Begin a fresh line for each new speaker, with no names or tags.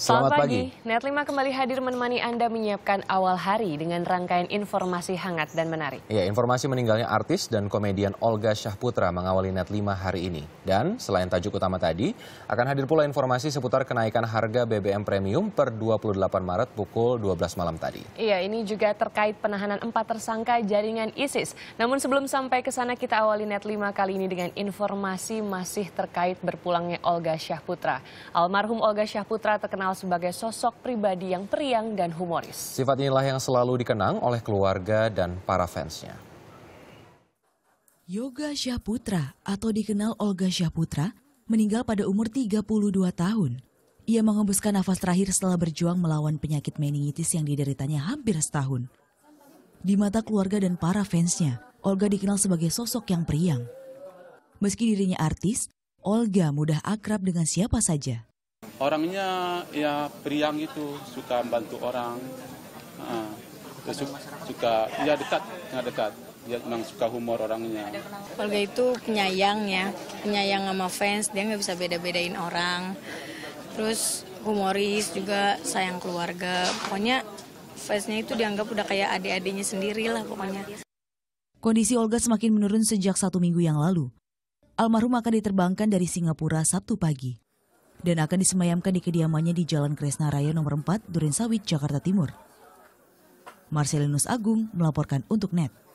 Selamat, Selamat pagi. pagi.
Net 5 kembali hadir menemani Anda menyiapkan awal hari dengan rangkaian informasi hangat dan menarik.
Ya, informasi meninggalnya artis dan komedian Olga Syahputra mengawali Net 5 hari ini. Dan selain tajuk utama tadi, akan hadir pula informasi seputar kenaikan harga BBM premium per 28 Maret pukul 12 malam tadi.
Iya, ini juga terkait penahanan empat tersangka jaringan ISIS. Namun sebelum sampai ke sana kita awali Net 5 kali ini dengan informasi masih terkait berpulangnya Olga Syahputra. Almarhum Olga Syahputra terkenal dikenal sebagai sosok pribadi yang periang dan humoris.
Sifat inilah yang selalu dikenang oleh keluarga dan para fansnya.
Yoga Syahputra atau dikenal Olga Syahputra meninggal pada umur 32 tahun. Ia mengembuskan nafas terakhir setelah berjuang melawan penyakit meningitis yang dideritanya hampir setahun. Di mata keluarga dan para fansnya, Olga dikenal sebagai sosok yang periang. Meski dirinya artis, Olga mudah akrab dengan siapa saja
orangnya ya priang itu suka bantu orang. uh, suka, suka ya dekat, nggak dekat. Dia memang suka humor orangnya.
Olga itu penyayang ya, penyayang sama fans, dia nggak bisa beda-bedain orang. Terus humoris juga, sayang keluarga. Pokoknya fansnya itu dianggap udah kayak adik-adiknya sendiri lah pokoknya.
Kondisi Olga semakin menurun sejak satu minggu yang lalu. Almarhum akan diterbangkan dari Singapura Sabtu pagi dan akan disemayamkan di kediamannya di Jalan Kresna Raya nomor 4, Durensawit, Jakarta Timur. Marcelinus Agung melaporkan untuk NET.